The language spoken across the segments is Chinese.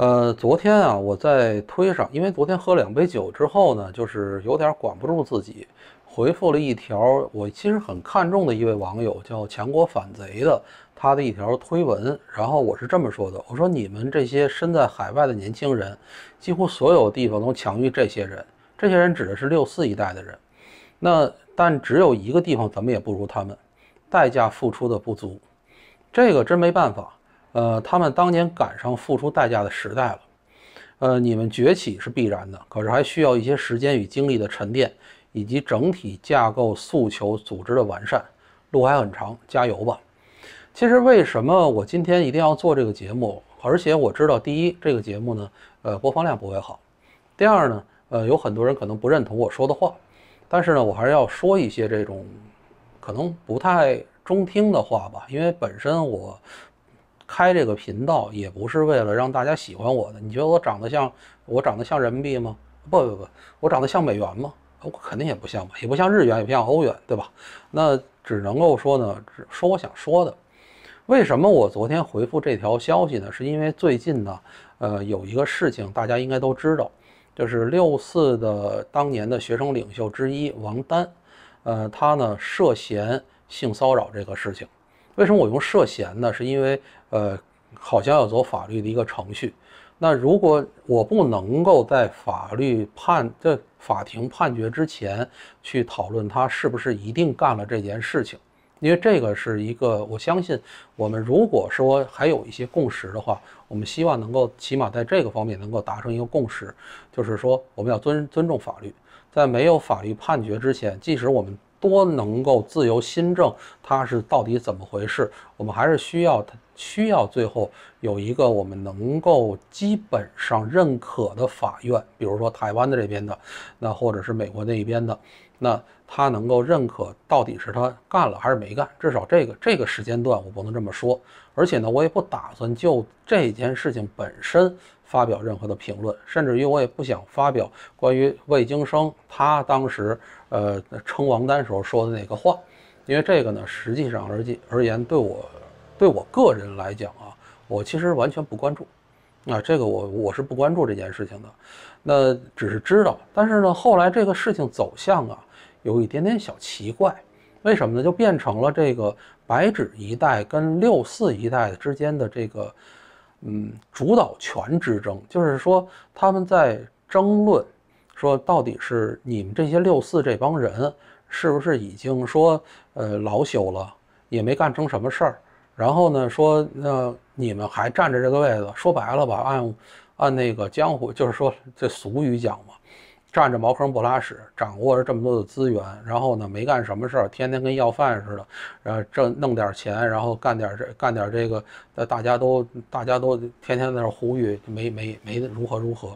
呃，昨天啊，我在推上，因为昨天喝两杯酒之后呢，就是有点管不住自己，回复了一条我其实很看重的一位网友叫“强国反贼”的他的一条推文，然后我是这么说的，我说你们这些身在海外的年轻人，几乎所有地方都强于这些人，这些人指的是六四一代的人，那但只有一个地方怎么也不如他们，代价付出的不足，这个真没办法。呃，他们当年赶上付出代价的时代了，呃，你们崛起是必然的，可是还需要一些时间与精力的沉淀，以及整体架构诉求组织的完善，路还很长，加油吧！其实为什么我今天一定要做这个节目？而且我知道，第一，这个节目呢，呃，播放量不会好；第二呢，呃，有很多人可能不认同我说的话，但是呢，我还是要说一些这种可能不太中听的话吧，因为本身我。开这个频道也不是为了让大家喜欢我的。你觉得我长得像我长得像人民币吗？不不不，我长得像美元吗？我肯定也不像吧，也不像日元，也不像欧元，对吧？那只能够说呢，只说我想说的。为什么我昨天回复这条消息呢？是因为最近呢，呃，有一个事情大家应该都知道，就是六四的当年的学生领袖之一王丹，呃，他呢涉嫌性骚扰这个事情。为什么我用涉嫌呢？是因为。呃，好像要走法律的一个程序。那如果我不能够在法律判、在法庭判决之前去讨论他是不是一定干了这件事情，因为这个是一个，我相信我们如果说还有一些共识的话，我们希望能够起码在这个方面能够达成一个共识，就是说我们要尊尊重法律，在没有法律判决之前，即使我们多能够自由新政，它是到底怎么回事，我们还是需要需要最后有一个我们能够基本上认可的法院，比如说台湾的这边的，那或者是美国那一边的，那他能够认可到底是他干了还是没干。至少这个这个时间段我不能这么说。而且呢，我也不打算就这件事情本身发表任何的评论，甚至于我也不想发表关于魏京生他当时呃称王丹时候说的那个话，因为这个呢，实际上而今而言对我。对我个人来讲啊，我其实完全不关注，啊，这个我我是不关注这件事情的，那只是知道。但是呢，后来这个事情走向啊，有一点点小奇怪，为什么呢？就变成了这个白纸一代跟六四一代之间的这个，嗯，主导权之争，就是说他们在争论，说到底是你们这些六四这帮人，是不是已经说呃老朽了，也没干成什么事儿。然后呢？说那你们还占着这个位子？说白了吧，按按那个江湖，就是说这俗语讲嘛，占着茅坑不拉屎，掌握着这么多的资源，然后呢没干什么事儿，天天跟要饭似的，然后挣弄点钱，然后干点这干点这个，那大家都大家都天天在那呼吁，没没没如何如何。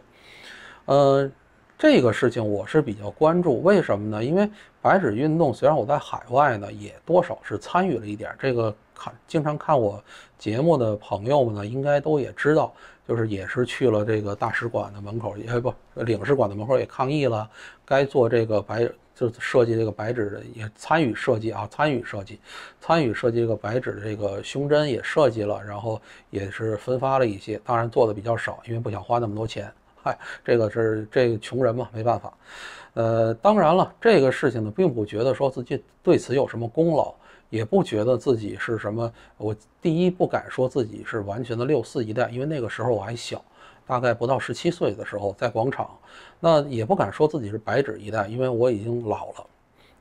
呃，这个事情我是比较关注，为什么呢？因为白纸运动，虽然我在海外呢，也多少是参与了一点这个。看，经常看我节目的朋友们呢，应该都也知道，就是也是去了这个大使馆的门口，也不领事馆的门口也抗议了。该做这个白，就是设计这个白纸的也参与设计啊，参与设计，参与设计这个白纸的这个胸针也设计了，然后也是分发了一些，当然做的比较少，因为不想花那么多钱。嗨，这个是这个穷人嘛，没办法。呃，当然了，这个事情呢，并不觉得说自己对此有什么功劳。也不觉得自己是什么。我第一不敢说自己是完全的六四一代，因为那个时候我还小，大概不到十七岁的时候在广场，那也不敢说自己是白纸一代，因为我已经老了。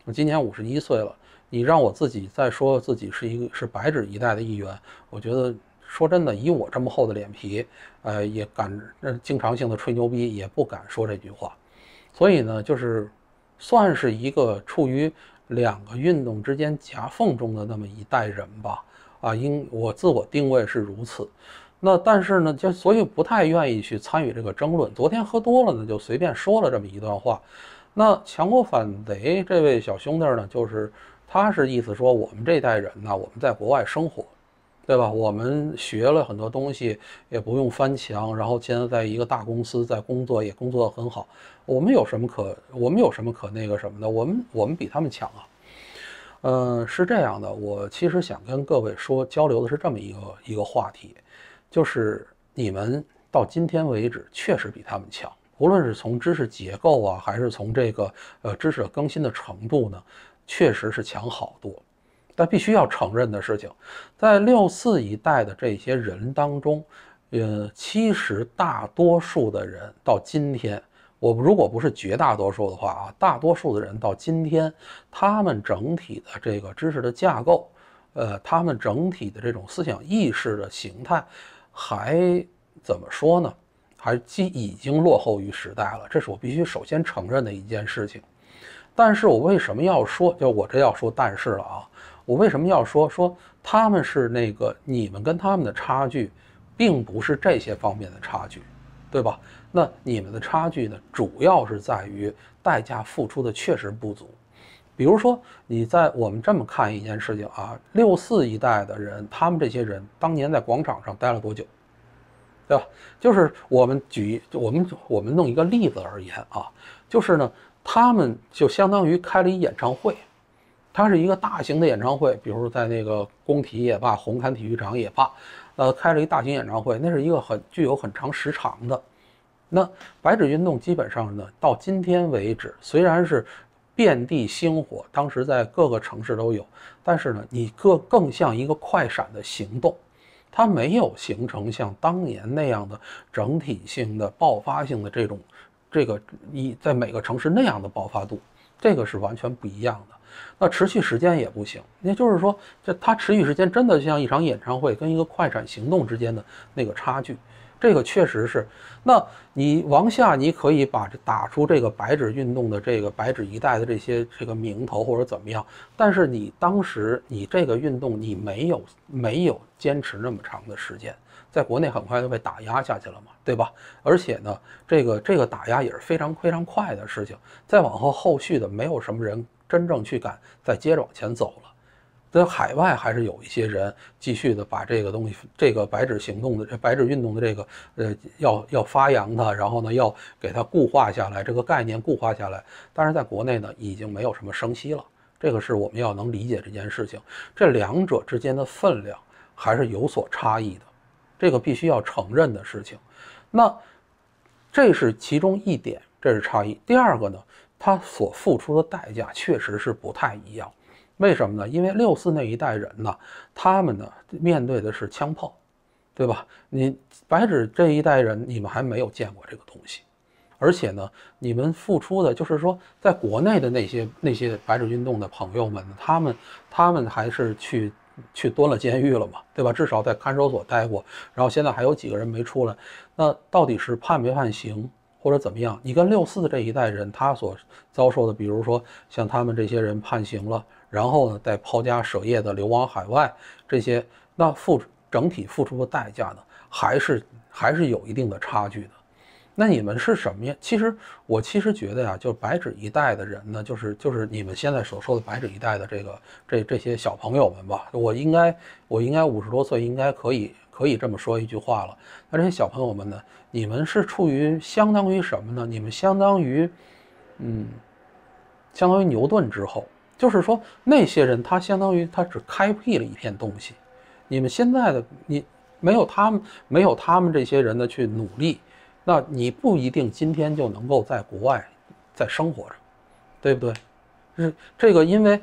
我今年五十一岁了，你让我自己再说自己是一个是白纸一代的一员，我觉得说真的，以我这么厚的脸皮，呃，也敢经常性的吹牛逼，也不敢说这句话。所以呢，就是算是一个处于。两个运动之间夹缝中的那么一代人吧，啊，应我自我定位是如此。那但是呢，就所以不太愿意去参与这个争论。昨天喝多了呢，就随便说了这么一段话。那强国反贼这位小兄弟呢，就是他是意思说我们这代人呢，我们在国外生活。对吧？我们学了很多东西，也不用翻墙，然后现在在一个大公司在工作，也工作得很好。我们有什么可我们有什么可那个什么的？我们我们比他们强啊！嗯，是这样的，我其实想跟各位说交流的是这么一个一个话题，就是你们到今天为止确实比他们强，无论是从知识结构啊，还是从这个呃知识更新的程度呢，确实是强好多。但必须要承认的事情，在六四一代的这些人当中，呃，其实大多数的人到今天，我如果不是绝大多数的话啊，大多数的人到今天，他们整体的这个知识的架构，呃，他们整体的这种思想意识的形态，还怎么说呢？还既已经落后于时代了。这是我必须首先承认的一件事情。但是我为什么要说，就我这要说但是了啊？我为什么要说说他们是那个你们跟他们的差距，并不是这些方面的差距，对吧？那你们的差距呢，主要是在于代价付出的确实不足。比如说，你在我们这么看一件事情啊，六四一代的人，他们这些人当年在广场上待了多久，对吧？就是我们举，我们我们弄一个例子而言啊，就是呢，他们就相当于开了一演唱会。它是一个大型的演唱会，比如在那个工体也罢，红磡体育场也罢，呃，开了一大型演唱会，那是一个很具有很长时长的。那白纸运动基本上呢，到今天为止，虽然是遍地星火，当时在各个城市都有，但是呢，你更更像一个快闪的行动，它没有形成像当年那样的整体性的爆发性的这种这个一在每个城市那样的爆发度，这个是完全不一样的。那持续时间也不行，也就是说，这它持续时间真的像一场演唱会跟一个快闪行动之间的那个差距，这个确实是。那你往下，你可以把这打出这个白纸运动的这个白纸一代的这些这个名头或者怎么样，但是你当时你这个运动你没有没有坚持那么长的时间，在国内很快就被打压下去了嘛，对吧？而且呢，这个这个打压也是非常非常快的事情。再往后后续的没有什么人。真正去敢再接着往前走了，在海外还是有一些人继续的把这个东西，这个“白纸行动”的“白纸运动”的这个呃要要发扬它，然后呢要给它固化下来，这个概念固化下来。但是在国内呢，已经没有什么生息了。这个是我们要能理解这件事情，这两者之间的分量还是有所差异的，这个必须要承认的事情。那这是其中一点，这是差异。第二个呢？他所付出的代价确实是不太一样，为什么呢？因为六四那一代人呢，他们呢面对的是枪炮，对吧？你白纸这一代人，你们还没有见过这个东西，而且呢，你们付出的就是说，在国内的那些那些白纸运动的朋友们，他们他们还是去去蹲了监狱了嘛，对吧？至少在看守所待过，然后现在还有几个人没出来，那到底是判没判刑？或者怎么样？你跟六四这一代人，他所遭受的，比如说像他们这些人判刑了，然后呢，再抛家舍业的流亡海外，这些，那付整体付出的代价呢，还是还是有一定的差距的。那你们是什么呀？其实我其实觉得呀，就是白纸一代的人呢，就是就是你们现在所说的白纸一代的这个这这些小朋友们吧，我应该我应该五十多岁，应该可以。可以这么说一句话了。那这些小朋友们呢？你们是处于相当于什么呢？你们相当于，嗯，相当于牛顿之后。就是说，那些人他相当于他只开辟了一片东西。你们现在的你没有他们，没有他们这些人的去努力，那你不一定今天就能够在国外，在生活着，对不对？是这个，因为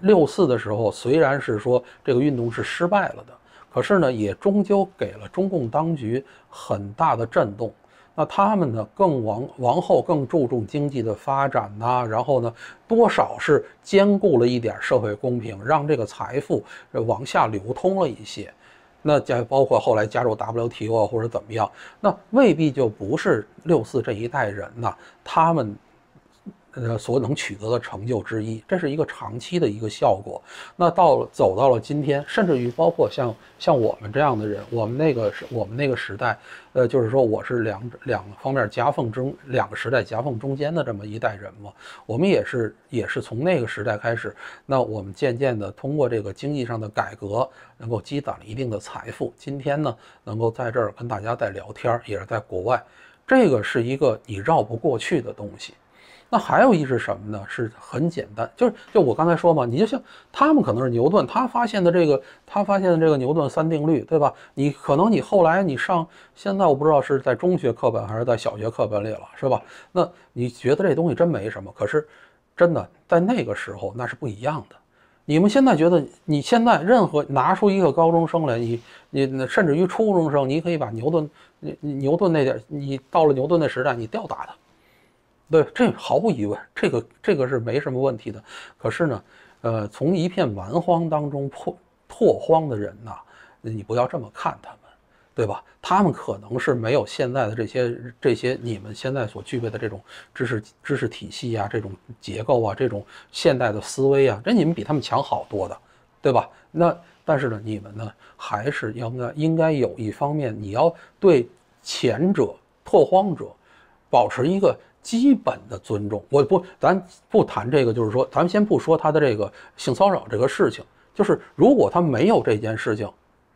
六四的时候，虽然是说这个运动是失败了的。可是呢，也终究给了中共当局很大的震动。那他们呢，更王王后更注重经济的发展呐，然后呢，多少是兼顾了一点社会公平，让这个财富往下流通了一些。那加包括后来加入 WTO 或者怎么样，那未必就不是六四这一代人呐，他们。呃，所能取得的成就之一，这是一个长期的一个效果。那到走到了今天，甚至于包括像像我们这样的人，我们那个是我们那个时代，呃，就是说我是两两方面夹缝中两个时代夹缝中间的这么一代人嘛。我们也是也是从那个时代开始，那我们渐渐的通过这个经济上的改革，能够积攒了一定的财富。今天呢，能够在这儿跟大家在聊天，也是在国外，这个是一个你绕不过去的东西。那还有一是什么呢？是很简单，就是就我刚才说嘛，你就像他们可能是牛顿，他发现的这个，他发现的这个牛顿三定律，对吧？你可能你后来你上现在我不知道是在中学课本还是在小学课本里了，是吧？那你觉得这东西真没什么？可是真的在那个时候那是不一样的。你们现在觉得你现在任何拿出一个高中生来，你你甚至于初中生，你可以把牛顿，你牛顿那点，你到了牛顿那时代，你吊打他。对，这毫无疑问，这个这个是没什么问题的。可是呢，呃，从一片蛮荒当中破拓荒的人呐，你不要这么看他们，对吧？他们可能是没有现在的这些这些你们现在所具备的这种知识知识体系啊，这种结构啊，这种现代的思维啊，这你们比他们强好多的，对吧？那但是呢，你们呢，还是应该应该有一方面，你要对前者拓荒者保持一个。基本的尊重，我不，咱不谈这个，就是说，咱们先不说他的这个性骚扰这个事情，就是如果他没有这件事情，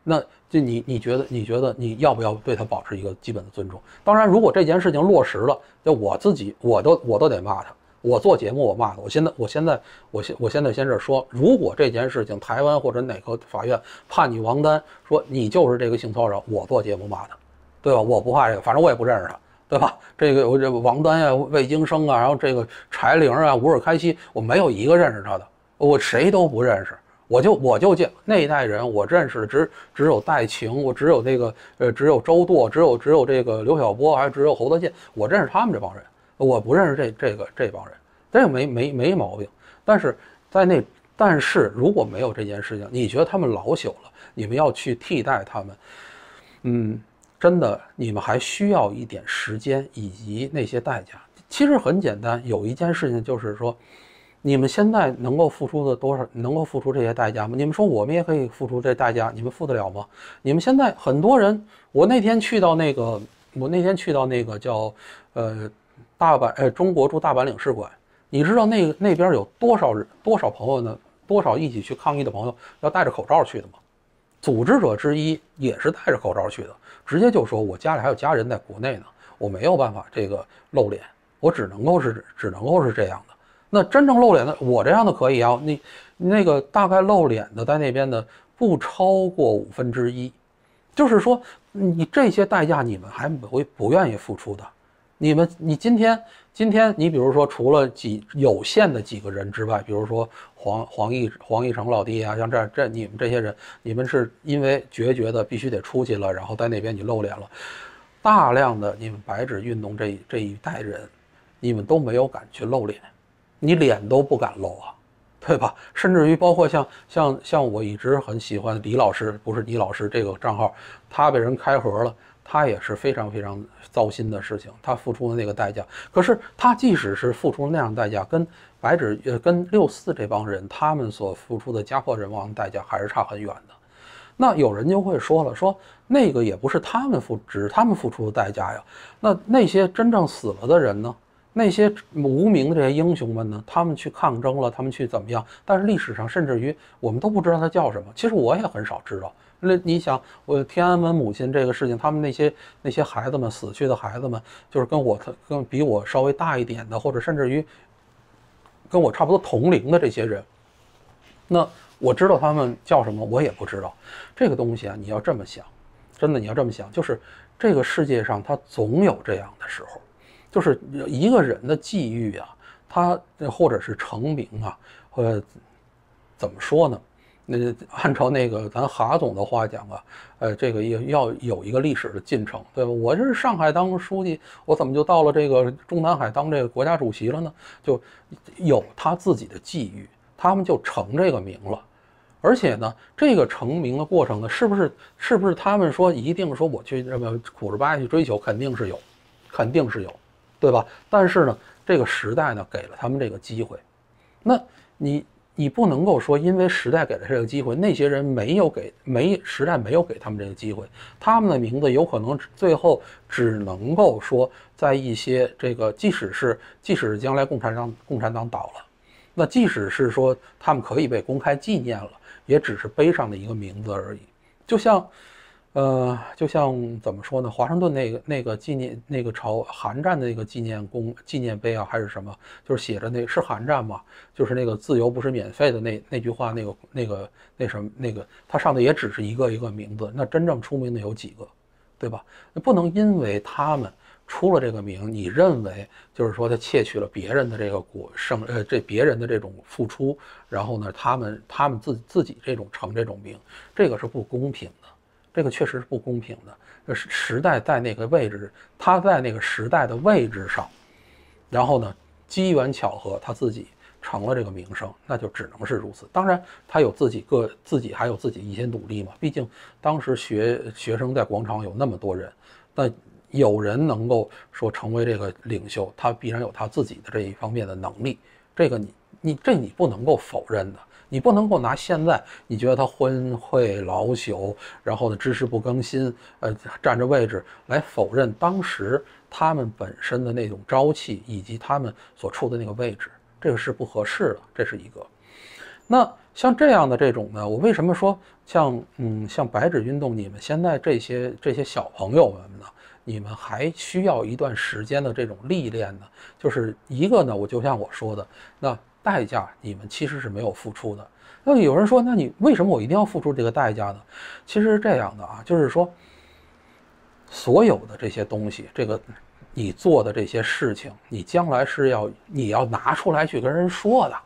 那就你你觉得你觉得你要不要对他保持一个基本的尊重？当然，如果这件事情落实了，就我自己我都我都得骂他。我做节目我骂他。我现在我现在我现我现在先是说，如果这件事情台湾或者哪个法院判你王丹说你就是这个性骚扰，我做节目骂他，对吧？我不怕这个，反正我也不认识他。对吧？这个我这王丹呀、魏京生啊，然后这个柴玲啊、吴尔开西，我没有一个认识他的，我谁都不认识。我就我就见那一代人，我认识的只只有戴晴，我只有那个呃，只有周舵，只有只有这个刘晓波，还有只有侯德健，我认识他们这帮人，我不认识这这个这帮人，这个没没没毛病。但是在那，但是如果没有这件事情，你觉得他们老朽了，你们要去替代他们？嗯。真的，你们还需要一点时间，以及那些代价。其实很简单，有一件事情就是说，你们现在能够付出的多少，能够付出这些代价吗？你们说我们也可以付出这代价，你们付得了吗？你们现在很多人，我那天去到那个，我那天去到那个叫，呃，大阪，呃，中国驻大阪领事馆，你知道那那边有多少人，多少朋友呢？多少一起去抗议的朋友要戴着口罩去的吗？组织者之一也是戴着口罩去的。直接就说，我家里还有家人在国内呢，我没有办法这个露脸，我只能够是只能够是这样的。那真正露脸的，我这样的可以啊，你那个大概露脸的在那边的不超过五分之一，就是说你这些代价你们还会不愿意付出的。你们，你今天，今天你比如说，除了几有限的几个人之外，比如说黄黄奕、黄奕成老弟啊，像这这你们这些人，你们是因为决绝的必须得出去了，然后在那边你露脸了。大量的你们白纸运动这这一代人，你们都没有敢去露脸，你脸都不敢露啊，对吧？甚至于包括像像像我一直很喜欢李老师，不是李老师这个账号，他被人开盒了。他也是非常非常糟心的事情，他付出的那个代价。可是他即使是付出那样代价，跟白纸呃跟六四这帮人他们所付出的家破人亡的代价还是差很远的。那有人就会说了，说那个也不是他们付，只是他们付出的代价呀。那那些真正死了的人呢？那些无名的这些英雄们呢？他们去抗争了，他们去怎么样？但是历史上甚至于我们都不知道他叫什么。其实我也很少知道。那你想，我天安门母亲这个事情，他们那些那些孩子们，死去的孩子们，就是跟我他跟比我稍微大一点的，或者甚至于跟我差不多同龄的这些人，那我知道他们叫什么，我也不知道。这个东西啊，你要这么想，真的你要这么想，就是这个世界上它总有这样的时候，就是一个人的际遇啊，他或者是成名啊，呃，怎么说呢？那按照那个咱哈总的话讲啊，呃，这个也要有一个历史的进程，对吧？我是上海当书记，我怎么就到了这个中南海当这个国家主席了呢？就有他自己的际遇，他们就成这个名了。而且呢，这个成名的过程呢，是不是是不是他们说一定说我去这么苦着巴去追求，肯定是有，肯定是有，对吧？但是呢，这个时代呢，给了他们这个机会。那你。你不能够说，因为时代给了这个机会，那些人没有给，没时代没有给他们这个机会，他们的名字有可能最后只能够说在一些这个，即使是即使是将来共产党共产党倒了，那即使是说他们可以被公开纪念了，也只是碑上的一个名字而已，就像。呃，就像怎么说呢？华盛顿那个那个纪念那个朝韩战的那个纪念公纪念碑啊，还是什么？就是写着那，是韩战吗？就是那个自由不是免费的那那句话，那个那个那什么那个，它上的也只是一个一个名字。那真正出名的有几个，对吧？那不能因为他们出了这个名，你认为就是说他窃取了别人的这个国盛呃这别人的这种付出，然后呢他们他们自自己这种成这种名，这个是不公平的。这个确实是不公平的。呃，时代在那个位置，他在那个时代的位置上，然后呢，机缘巧合，他自己成了这个名声，那就只能是如此。当然，他有自己个自己，还有自己一些努力嘛。毕竟当时学学生在广场有那么多人，那有人能够说成为这个领袖，他必然有他自己的这一方面的能力。这个你你这你不能够否认的。你不能够拿现在你觉得他昏聩老朽，然后呢知识不更新，呃，占着位置来否认当时他们本身的那种朝气以及他们所处的那个位置，这个是不合适的，这是一个。那像这样的这种呢，我为什么说像嗯像白纸运动，你们现在这些这些小朋友们呢，你们还需要一段时间的这种历练呢？就是一个呢，我就像我说的那。代价，你们其实是没有付出的。那有人说，那你为什么我一定要付出这个代价呢？其实是这样的啊，就是说，所有的这些东西，这个你做的这些事情，你将来是要你要拿出来去跟人说的。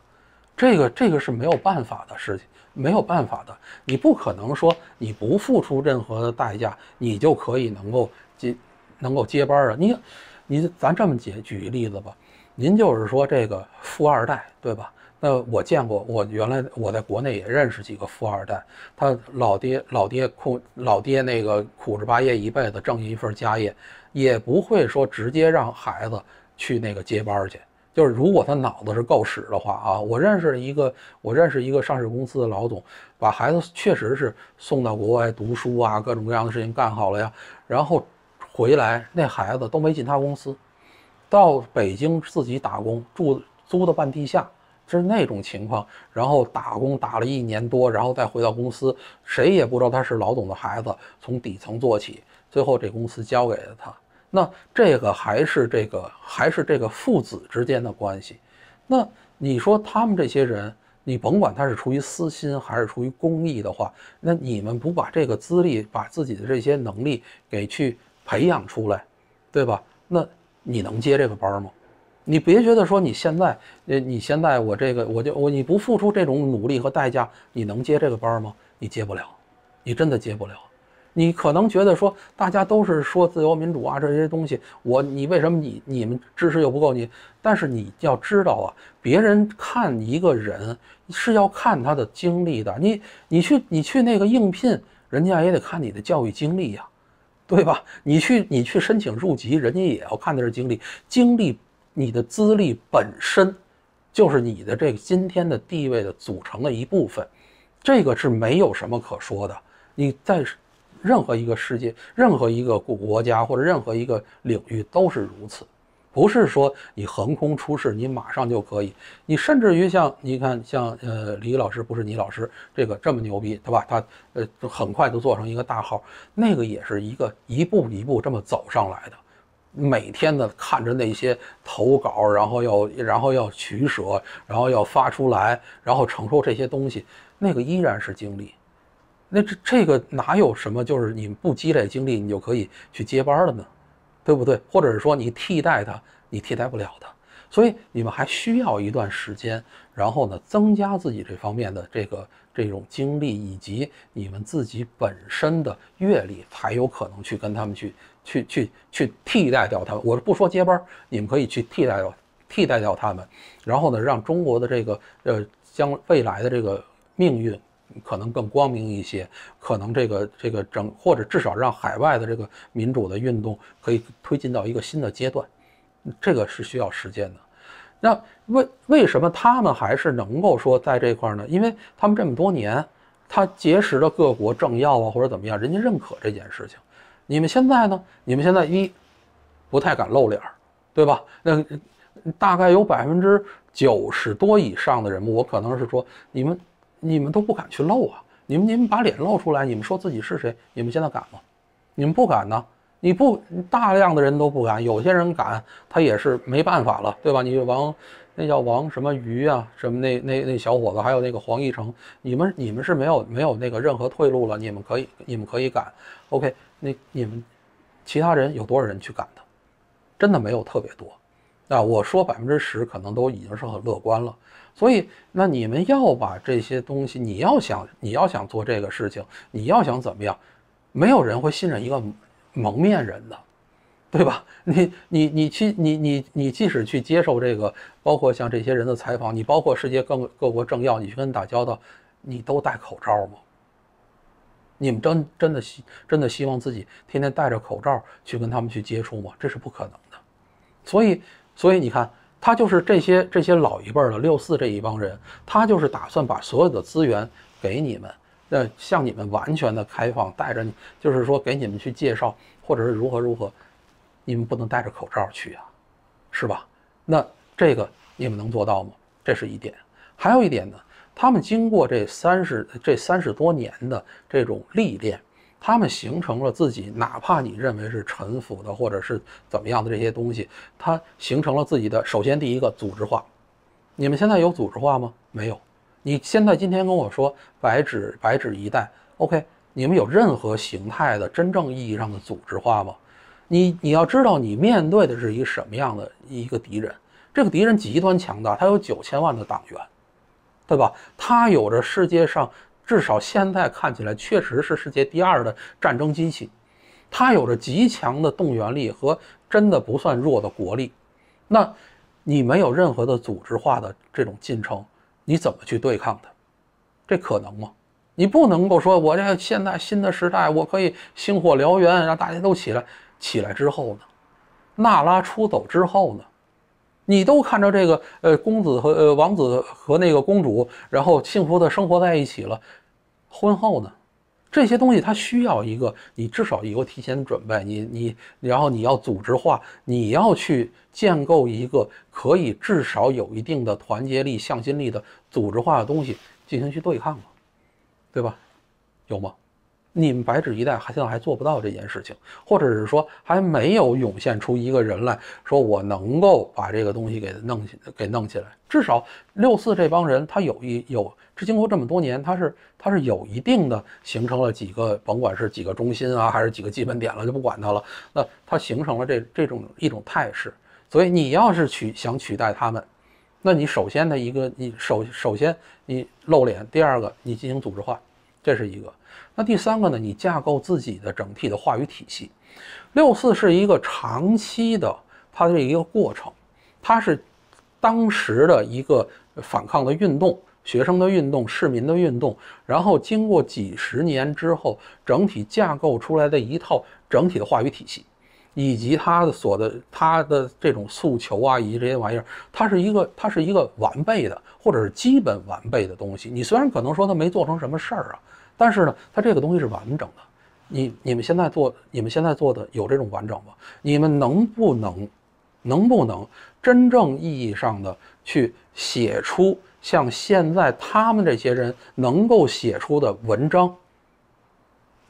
这个这个是没有办法的事情，没有办法的。你不可能说你不付出任何的代价，你就可以能够接能够接班啊。你你咱这么解举一例子吧。您就是说这个富二代对吧？那我见过，我原来我在国内也认识几个富二代，他老爹老爹苦老爹那个苦着八业一辈子挣一份家业，也不会说直接让孩子去那个接班去。就是如果他脑子是够使的话啊，我认识一个，我认识一个上市公司的老总，把孩子确实是送到国外读书啊，各种各样的事情干好了呀，然后回来那孩子都没进他公司。到北京自己打工，住租的半地下，这是那种情况。然后打工打了一年多，然后再回到公司，谁也不知道他是老总的孩子，从底层做起，最后这公司交给了他。那这个还是这个还是这个父子之间的关系？那你说他们这些人，你甭管他是出于私心还是出于公益的话，那你们不把这个资历，把自己的这些能力给去培养出来，对吧？那。你能接这个班儿吗？你别觉得说你现在，呃，你现在我这个我就我你不付出这种努力和代价，你能接这个班儿吗？你接不了，你真的接不了。你可能觉得说大家都是说自由民主啊这些东西，我你为什么你你们知识又不够你？但是你要知道啊，别人看一个人是要看他的经历的。你你去你去那个应聘，人家也得看你的教育经历呀。对吧？你去，你去申请入籍，人家也要看的是经历、经历、你的资历本身，就是你的这个今天的地位的组成的一部分。这个是没有什么可说的。你在任何一个世界、任何一个国国家或者任何一个领域都是如此。不是说你横空出世，你马上就可以。你甚至于像你看，像呃李老师不是你老师，这个这么牛逼，对吧？他呃很快就做成一个大号，那个也是一个一步一步这么走上来的。每天的看着那些投稿，然后要然后要取舍，然后要发出来，然后承受这些东西，那个依然是经历。那这这个哪有什么？就是你不积累经历，你就可以去接班了呢？对不对？或者是说你替代他，你替代不了的。所以你们还需要一段时间，然后呢，增加自己这方面的这个这种经历，以及你们自己本身的阅历，才有可能去跟他们去去去去替代掉他。我不说接班儿，你们可以去替代掉替代掉他们，然后呢，让中国的这个呃，将未来的这个命运。可能更光明一些，可能这个这个整或者至少让海外的这个民主的运动可以推进到一个新的阶段，这个是需要时间的。那为为什么他们还是能够说在这块呢？因为他们这么多年，他结识了各国政要啊，或者怎么样，人家认可这件事情。你们现在呢？你们现在一不太敢露脸儿，对吧？那大概有百分之九十多以上的人物，我可能是说你们。你们都不敢去露啊！你们，你们把脸露出来，你们说自己是谁？你们现在敢吗？你们不敢呢？你不大量的人都不敢，有些人敢，他也是没办法了，对吧？你王，那叫王什么鱼啊？什么那那那小伙子，还有那个黄奕成，你们你们是没有没有那个任何退路了。你们可以，你们可以敢？OK，那你们，其他人有多少人去赶的？真的没有特别多。啊，我说百分之十可能都已经是很乐观了，所以那你们要把这些东西，你要想你要想做这个事情，你要想怎么样，没有人会信任一个蒙面人的，对吧？你你你去你你你即使去接受这个，包括像这些人的采访，你包括世界各各国政要，你去跟人打交道，你都戴口罩吗？你们真真的希真的希望自己天天戴着口罩去跟他们去接触吗？这是不可能的，所以。所以你看，他就是这些这些老一辈的六四这一帮人，他就是打算把所有的资源给你们，那向你们完全的开放，带着你，就是说给你们去介绍，或者是如何如何，你们不能戴着口罩去啊，是吧？那这个你们能做到吗？这是一点，还有一点呢，他们经过这三十这三十多年的这种历练。他们形成了自己，哪怕你认为是臣服的，或者是怎么样的这些东西，它形成了自己的。首先，第一个组织化，你们现在有组织化吗？没有。你现在今天跟我说白纸白纸一代，OK，你们有任何形态的真正意义上的组织化吗？你你要知道，你面对的是一个什么样的一个敌人？这个敌人极端强大，他有九千万的党员，对吧？他有着世界上。至少现在看起来，确实是世界第二的战争机器，它有着极强的动员力和真的不算弱的国力。那，你没有任何的组织化的这种进程，你怎么去对抗它？这可能吗？你不能够说，我这现在新的时代，我可以星火燎原，让大家都起来，起来之后呢？娜拉出走之后呢？你都看着这个呃公子和呃王子和那个公主，然后幸福的生活在一起了，婚后呢，这些东西它需要一个你至少有个提前准备，你你然后你要组织化，你要去建构一个可以至少有一定的团结力向心力的组织化的东西进行去对抗嘛，对吧？有吗？你们白纸一代还现在还做不到这件事情，或者是说还没有涌现出一个人来说我能够把这个东西给弄起、给弄起来。至少六四这帮人他有一有，这经过这么多年，他是他是有一定的形成了几个，甭管是几个中心啊，还是几个基本点了，就不管他了。那他形成了这这种一种态势，所以你要是取想取代他们，那你首先的一个，你首首先你露脸，第二个你进行组织化。这是一个，那第三个呢？你架构自己的整体的话语体系。六四是一个长期的，它是一个过程，它是当时的一个反抗的运动、学生的运动、市民的运动，然后经过几十年之后，整体架构出来的一套整体的话语体系，以及它的所的它的这种诉求啊，以及这些玩意儿，它是一个它是一个完备的，或者是基本完备的东西。你虽然可能说它没做成什么事儿啊。但是呢，他这个东西是完整的。你你们现在做，你们现在做的有这种完整吗？你们能不能，能不能真正意义上的去写出像现在他们这些人能够写出的文章？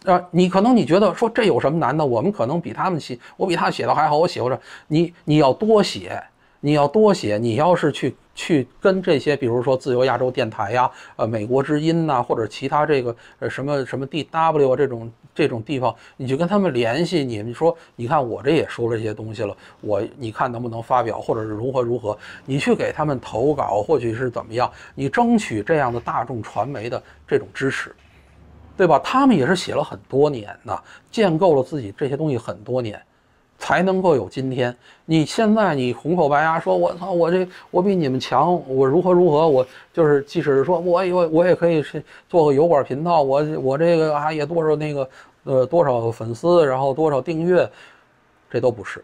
啊，你可能你觉得说这有什么难的？我们可能比他们写，我比他写的还好。我写我说你你要多写。你要多写，你要是去去跟这些，比如说自由亚洲电台呀，呃，美国之音呐，或者其他这个呃什么什么 DW 这种这种地方，你就跟他们联系，你们说，你看我这也说这些东西了，我你看能不能发表，或者是如何如何，你去给他们投稿，或许是怎么样，你争取这样的大众传媒的这种支持，对吧？他们也是写了很多年呐，建构了自己这些东西很多年。才能够有今天。你现在你红口白牙说，我操，我这我比你们强，我如何如何，我就是即使是说我我我也可以是做个油管频道，我我这个啊也多少那个呃多少粉丝，然后多少订阅，这都不是。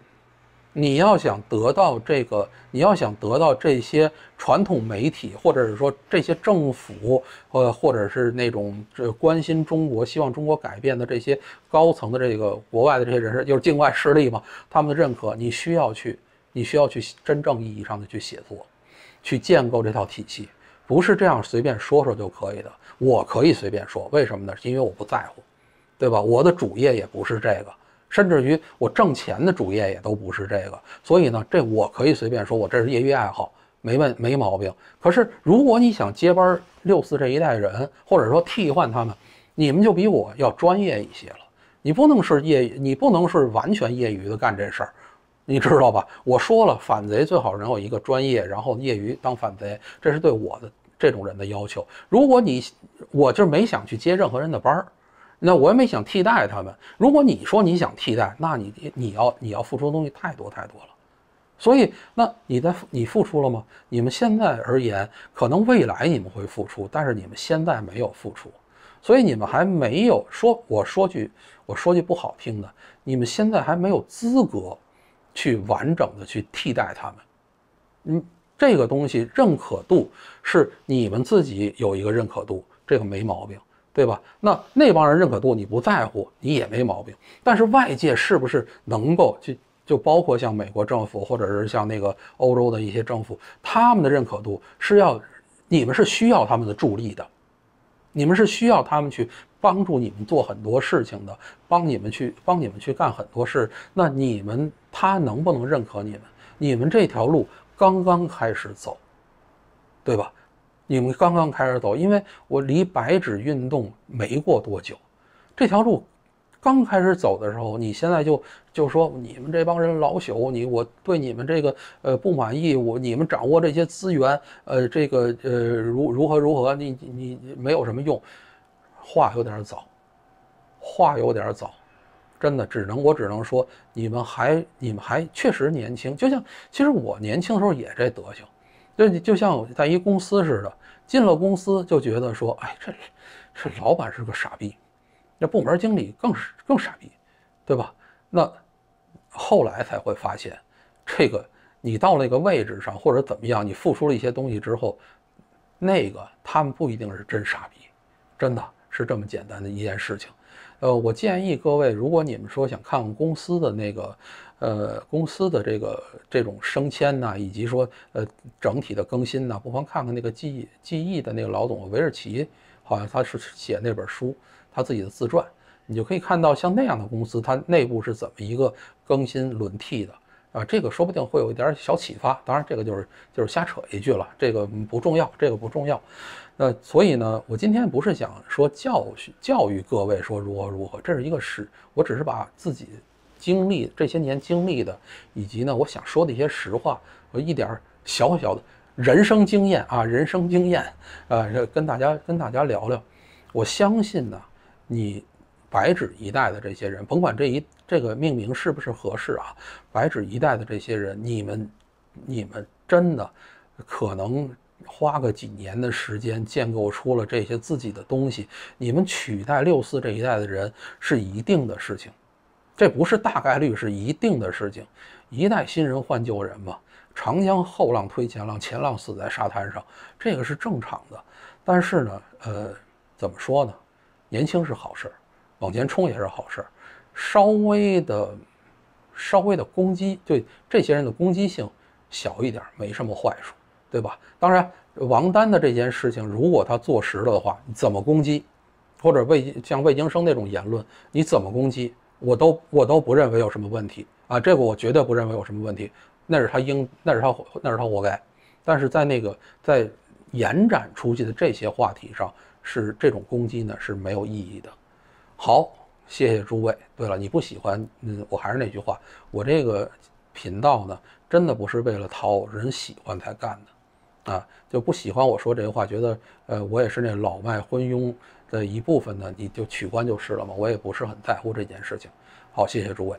你要想得到这个，你要想得到这些传统媒体，或者是说这些政府，呃，或者是那种这关心中国、希望中国改变的这些高层的这个国外的这些人士，就是境外势力嘛，他们的认可，你需要去，你需要去真正意义上的去写作，去建构这套体系，不是这样随便说说就可以的。我可以随便说，为什么呢？因为我不在乎，对吧？我的主业也不是这个。甚至于我挣钱的主业也都不是这个，所以呢，这我可以随便说，我这是业余爱好，没问没毛病。可是如果你想接班六四这一代人，或者说替换他们，你们就比我要专业一些了。你不能是业，你不能是完全业余的干这事儿，你知道吧？我说了，反贼最好能有一个专业，然后业余当反贼，这是对我的这种人的要求。如果你我就没想去接任何人的班儿。那我也没想替代他们。如果你说你想替代，那你你要你要付出的东西太多太多了，所以那你在你付出了吗？你们现在而言，可能未来你们会付出，但是你们现在没有付出，所以你们还没有说我说句我说句不好听的，你们现在还没有资格去完整的去替代他们。嗯，这个东西认可度是你们自己有一个认可度，这个没毛病。对吧？那那帮人认可度你不在乎，你也没毛病。但是外界是不是能够就就包括像美国政府，或者是像那个欧洲的一些政府，他们的认可度是要，你们是需要他们的助力的，你们是需要他们去帮助你们做很多事情的，帮你们去帮你们去干很多事。那你们他能不能认可你们？你们这条路刚刚开始走，对吧？你们刚刚开始走，因为我离白纸运动没过多久，这条路刚开始走的时候，你现在就就说你们这帮人老朽，你我对你们这个呃不满意，我你们掌握这些资源，呃，这个呃如如何如何，你你你没有什么用，话有点早，话有点早，真的只能我只能说你们还你们还确实年轻，就像其实我年轻的时候也这德行。就你就像我在一公司似的，进了公司就觉得说，哎，这这老板是个傻逼，这部门经理更是更傻逼，对吧？那后来才会发现，这个你到那个位置上或者怎么样，你付出了一些东西之后，那个他们不一定是真傻逼，真的是这么简单的一件事情。呃，我建议各位，如果你们说想看公司的那个。呃，公司的这个这种升迁呐，以及说呃整体的更新呐，不妨看看那个记忆记忆的那个老总韦尔奇，好像他是写那本书，他自己的自传，你就可以看到像那样的公司，它内部是怎么一个更新轮替的啊。这个说不定会有一点小启发。当然，这个就是就是瞎扯一句了，这个不重要，这个不重要。那所以呢，我今天不是想说教训教育各位说如何如何，这是一个事，我只是把自己。经历这些年经历的，以及呢，我想说的一些实话和一点小小的人生经验啊，人生经验，呃，跟大家跟大家聊聊。我相信呢，你白纸一代的这些人，甭管这一这个命名是不是合适啊，白纸一代的这些人，你们你们真的可能花个几年的时间建构出了这些自己的东西，你们取代六四这一代的人是一定的事情。这不是大概率，是一定的事情。一代新人换旧人嘛，长江后浪推前浪，前浪死在沙滩上，这个是正常的。但是呢，呃，怎么说呢？年轻是好事，往前冲也是好事。稍微的，稍微的攻击，对这些人的攻击性小一点，没什么坏处，对吧？当然，王丹的这件事情，如果他坐实了的话，怎么攻击？或者魏，像魏京生那种言论，你怎么攻击？我都我都不认为有什么问题啊，这个我绝对不认为有什么问题，那是他应，那是他那是他活该。但是在那个在延展出去的这些话题上，是这种攻击呢是没有意义的。好，谢谢诸位。对了，你不喜欢，嗯，我还是那句话，我这个频道呢，真的不是为了讨人喜欢才干的，啊，就不喜欢我说这些话，觉得呃，我也是那老外昏庸。的一部分呢，你就取关就是了嘛，我也不是很在乎这件事情。好，谢谢诸位。